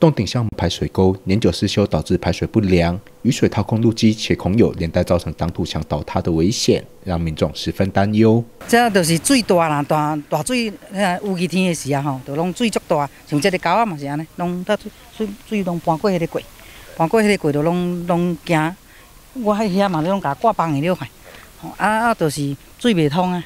洞顶项目排水沟年久失修，导致排水不良，雨水掏空路基且孔有，连带造成挡土墙倒塌的危险，让民众十分担忧。遮就是水大啦，大大水，吓，雨天的时啊吼，就拢水足大，像这个沟啊嘛是安尼，拢搭水水水拢搬过迄个过，搬过迄个过就拢拢惊，我迄遐嘛拢甲挂帮的了吼啊啊，就是水袂通啊。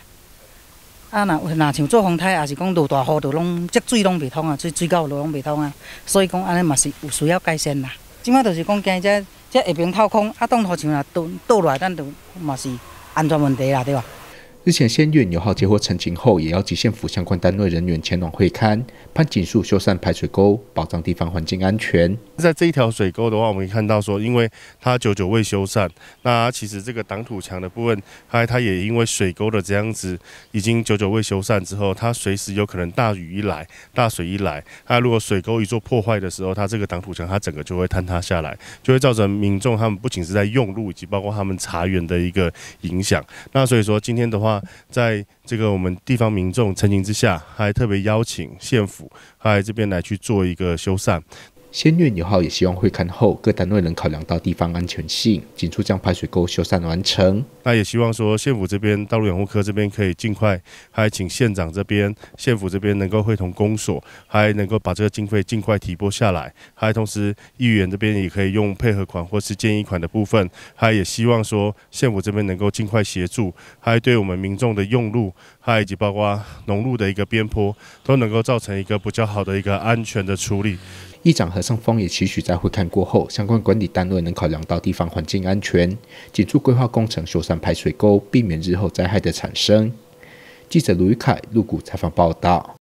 啊，若若像做风台，也是讲落大雨，就拢积水，拢袂通啊，水水沟路拢袂通啊，所以讲安尼嘛是有需要改善啦。即摆著是讲今仔只只下边透空，啊，冻土墙若倒倒落，咱著嘛是安全问题啦，对吧？日前，先运友好接获成清后，也要即限府相关单位人员前往会勘，判紧速修缮排水沟，保障地方环境安全。在这一条水沟的话，我们可以看到说，因为它久久未修缮，那其实这个挡土墙的部分，它它也因为水沟的这样子，已经久久未修缮之后，它随时有可能大雨一来，大水一来，它如果水沟一做破坏的时候，它这个挡土墙它整个就会坍塌下来，就会造成民众他们不仅是在用路，以及包括他们茶园的一个影响。那所以说今天的话。在这个我们地方民众陈情之下，还特别邀请县府来这边来去做一个修缮。仙运有号也希望会勘后各单位能考量到地方安全性，紧出江排水沟修缮完成，那也希望说县府这边道路养护科这边可以尽快，还请县长这边县府这边能够会同公所，还能够把这个经费尽快提拨下来，还同时议员这边也可以用配合款或是建议款的部分，还也希望说县府这边能够尽快协助，还对我们民众的用路，还以及包括农路的一个边坡都能够造成一个比较好的一个安全的处理。议长何尚峰也期许在会看过后，相关管理单位能考量到地方环境安全，紧促规划工程修缮排水沟，避免日后灾害的产生。记者卢玉凯入股采访报道。